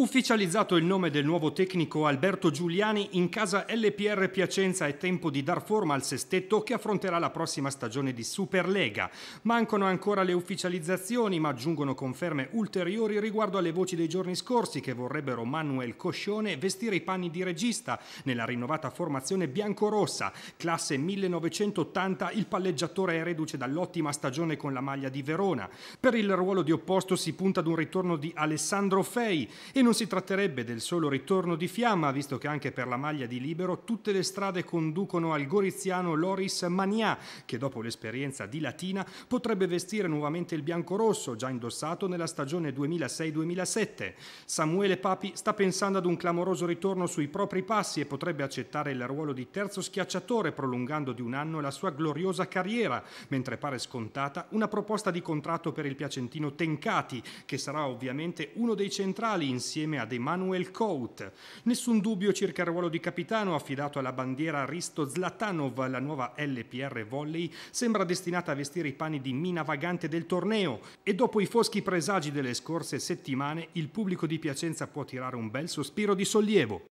Ufficializzato il nome del nuovo tecnico Alberto Giuliani, in casa LPR Piacenza è tempo di dar forma al sestetto che affronterà la prossima stagione di Superlega. Mancano ancora le ufficializzazioni, ma aggiungono conferme ulteriori riguardo alle voci dei giorni scorsi che vorrebbero Manuel Coscione vestire i panni di regista nella rinnovata formazione biancorossa. Classe 1980, il palleggiatore è reduce dall'ottima stagione con la maglia di Verona. Per il ruolo di opposto si punta ad un ritorno di Alessandro Fei e non non si tratterebbe del solo ritorno di fiamma, visto che anche per la maglia di Libero tutte le strade conducono al goriziano Loris Magna, che dopo l'esperienza di Latina potrebbe vestire nuovamente il biancorosso, già indossato nella stagione 2006-2007. Samuele Papi sta pensando ad un clamoroso ritorno sui propri passi e potrebbe accettare il ruolo di terzo schiacciatore, prolungando di un anno la sua gloriosa carriera, mentre pare scontata una proposta di contratto per il piacentino Tencati, che sarà ovviamente uno dei centrali insieme insieme ad Emmanuel Cout. Nessun dubbio circa il ruolo di capitano affidato alla bandiera Risto Zlatanov, la nuova LPR Volley sembra destinata a vestire i panni di mina vagante del torneo e dopo i foschi presagi delle scorse settimane il pubblico di Piacenza può tirare un bel sospiro di sollievo.